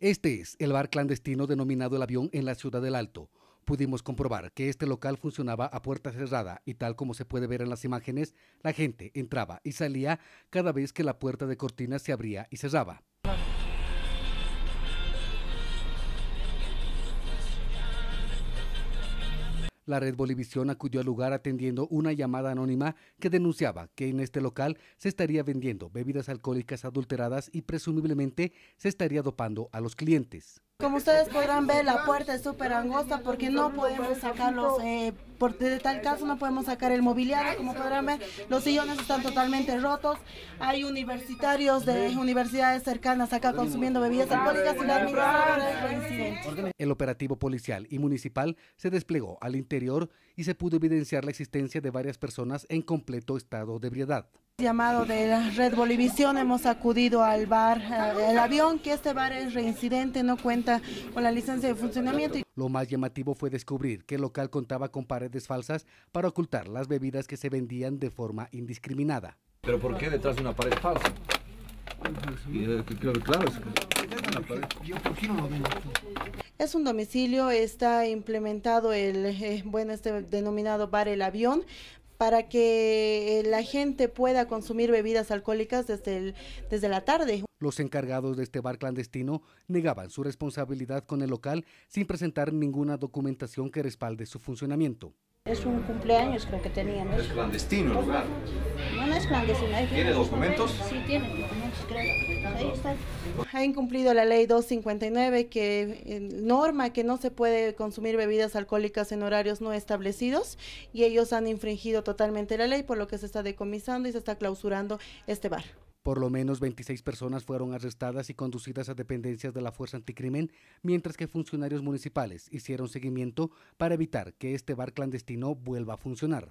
Este es el bar clandestino denominado El Avión en la ciudad del Alto. Pudimos comprobar que este local funcionaba a puerta cerrada y tal como se puede ver en las imágenes, la gente entraba y salía cada vez que la puerta de cortina se abría y cerraba. La red Bolivisión acudió al lugar atendiendo una llamada anónima que denunciaba que en este local se estaría vendiendo bebidas alcohólicas adulteradas y presumiblemente se estaría dopando a los clientes. Como ustedes podrán ver, la puerta es súper angosta porque no podemos sacarlos, eh, por de tal caso no podemos sacar el mobiliario, como podrán ver, los sillones están totalmente rotos, hay universitarios de universidades cercanas acá consumiendo bebidas alcohólicas y la incidente. El operativo policial y municipal se desplegó al interior y se pudo evidenciar la existencia de varias personas en completo estado de ebriedad llamado de la Red Bolivisión, hemos acudido al bar, eh, el avión, que este bar es reincidente, no cuenta con la licencia de funcionamiento. Lo más llamativo fue descubrir que el local contaba con paredes falsas para ocultar las bebidas que se vendían de forma indiscriminada. ¿Pero por qué detrás de una pared falsa? es un domicilio, está implementado el, eh, bueno, este denominado bar El Avión, para que la gente pueda consumir bebidas alcohólicas desde, la tarde. Los encargados de este bar clandestino negaban su responsabilidad con el local sin presentar ninguna documentación que respalde su funcionamiento. Es un cumpleaños creo que tenían. Es clandestino el lugar. No, no es clandestino. ¿Tiene documentos? Sí, tiene documentos, creo. Ahí está. Ha incumplido la ley 259 que eh, norma que no se puede consumir bebidas alcohólicas en horarios no establecidos y ellos han infringido totalmente la ley por lo que se está decomisando y se está clausurando este bar. Por lo menos 26 personas fueron arrestadas y conducidas a dependencias de la Fuerza Anticrimen, mientras que funcionarios municipales hicieron seguimiento para evitar que este bar clandestino vuelva a funcionar.